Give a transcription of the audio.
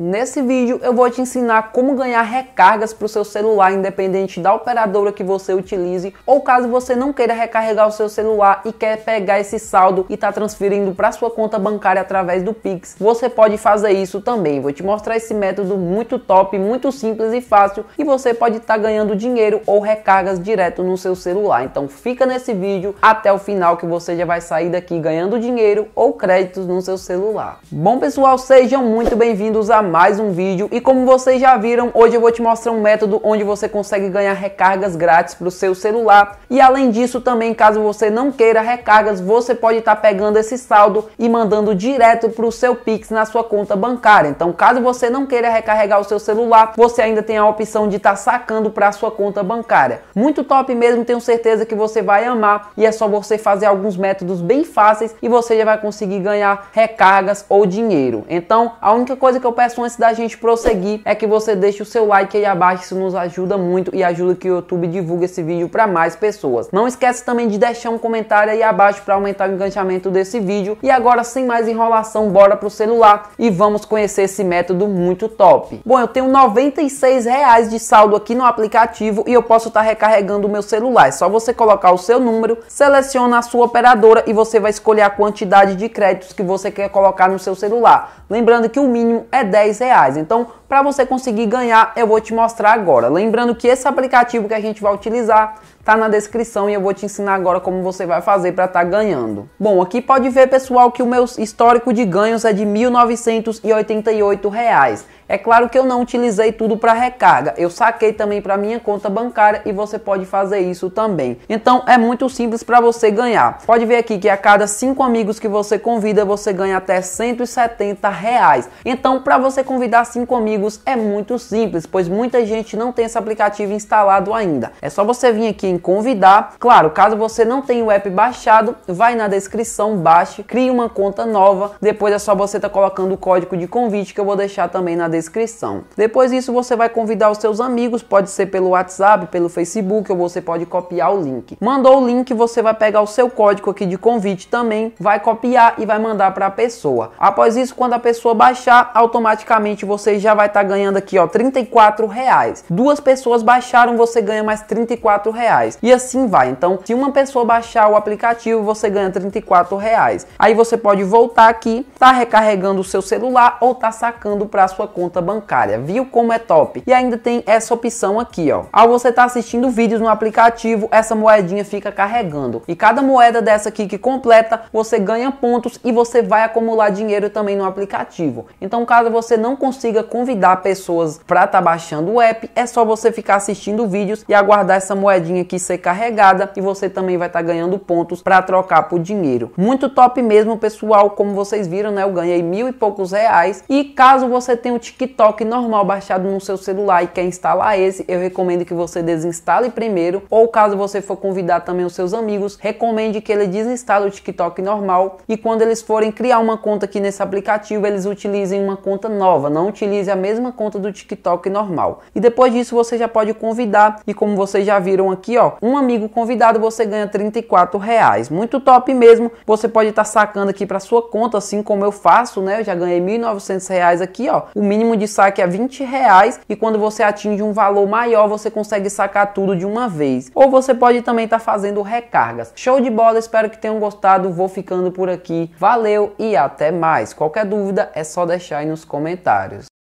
Nesse vídeo eu vou te ensinar como ganhar recargas para o seu celular, independente da operadora que você utilize, ou caso você não queira recarregar o seu celular e quer pegar esse saldo e está transferindo para sua conta bancária através do Pix, você pode fazer isso também. Vou te mostrar esse método muito top, muito simples e fácil, e você pode estar tá ganhando dinheiro ou recargas direto no seu celular. Então fica nesse vídeo até o final que você já vai sair daqui ganhando dinheiro ou créditos no seu celular. Bom pessoal, sejam muito bem-vindos a mais um vídeo e como vocês já viram, hoje eu vou te mostrar um método onde você consegue ganhar recargas grátis para o seu celular. E além disso, também caso você não queira recargas, você pode estar tá pegando esse saldo e mandando direto para o seu Pix na sua conta bancária. Então, caso você não queira recarregar o seu celular, você ainda tem a opção de estar tá sacando para a sua conta bancária. Muito top mesmo, tenho certeza que você vai amar e é só você fazer alguns métodos bem fáceis e você já vai conseguir ganhar recargas ou dinheiro. Então, a única coisa que eu peço peço antes da gente prosseguir é que você deixe o seu like aí abaixo, isso nos ajuda muito e ajuda que o YouTube divulgue esse vídeo para mais pessoas. Não esquece também de deixar um comentário aí abaixo para aumentar o enganchamento desse vídeo. E agora, sem mais enrolação, bora pro celular e vamos conhecer esse método muito top. Bom, eu tenho 96 reais de saldo aqui no aplicativo e eu posso estar tá recarregando o meu celular. É só você colocar o seu número, seleciona a sua operadora e você vai escolher a quantidade de créditos que você quer colocar no seu celular. Lembrando que o mínimo é 10 10 reais. Então, para você conseguir ganhar, eu vou te mostrar agora. Lembrando que esse aplicativo que a gente vai utilizar tá na descrição e eu vou te ensinar agora como você vai fazer para estar tá ganhando. Bom, aqui pode ver pessoal que o meu histórico de ganhos é de R$ 1.988. Reais. É claro que eu não utilizei tudo para recarga, eu saquei também para minha conta bancária e você pode fazer isso também. Então é muito simples para você ganhar. Pode ver aqui que a cada cinco amigos que você convida, você ganha até 170 reais. Então para você convidar cinco amigos é muito simples, pois muita gente não tem esse aplicativo instalado ainda. É só você vir aqui em convidar. Claro, caso você não tenha o app baixado, vai na descrição, baixe, crie uma conta nova. Depois é só você estar tá colocando o código de convite que eu vou deixar também na descrição. Depois disso, você vai convidar os seus amigos, pode ser pelo WhatsApp, pelo Facebook, ou você pode copiar o link. Mandou o link, você vai pegar o seu código aqui de convite também, vai copiar e vai mandar para a pessoa. Após isso, quando a pessoa baixar, automaticamente você já vai estar tá ganhando aqui, ó, 34 reais. Duas pessoas baixaram, você ganha mais 34 reais reais e assim vai. Então, se uma pessoa baixar o aplicativo, você ganha 34 reais. Aí você pode voltar aqui, tá recarregando o seu celular ou tá sacando para sua conta bancária. Viu como é top? E ainda tem essa opção aqui, ó. Ao você tá assistindo vídeos no aplicativo, essa moedinha fica carregando. E cada moeda dessa aqui que completa, você ganha pontos e você vai acumular dinheiro também no aplicativo. Então, caso você não consiga convidar pessoas para tá baixando o app, é só você ficar assistindo vídeos e aguardar essa moedinha que ser é carregada e você também vai estar tá ganhando pontos para trocar por dinheiro. Muito top mesmo, pessoal. Como vocês viram, né? Eu ganhei mil e poucos reais. E caso você tenha o TikTok normal baixado no seu celular e quer instalar esse, eu recomendo que você desinstale primeiro. Ou caso você for convidar também os seus amigos, recomende que ele desinstale o TikTok normal e quando eles forem criar uma conta aqui nesse aplicativo, eles utilizem uma conta nova, não utilize a mesma conta do TikTok normal. E depois disso você já pode convidar e como vocês já viram aqui, ó, um amigo convidado você ganha 34 reais. Muito top mesmo. Você pode estar tá sacando aqui para sua conta, assim como eu faço, né? Eu já ganhei 1.900 reais aqui, ó. O mínimo de saque é 20 reais e quando você atinge um valor maior, você consegue sacar tudo de uma vez. Ou você pode também estar tá fazendo recargas. Show de bola, espero que tenham gostado. Vou ficando por aqui. Valeu e até mais. Qualquer dúvida é só deixar aí nos comentários.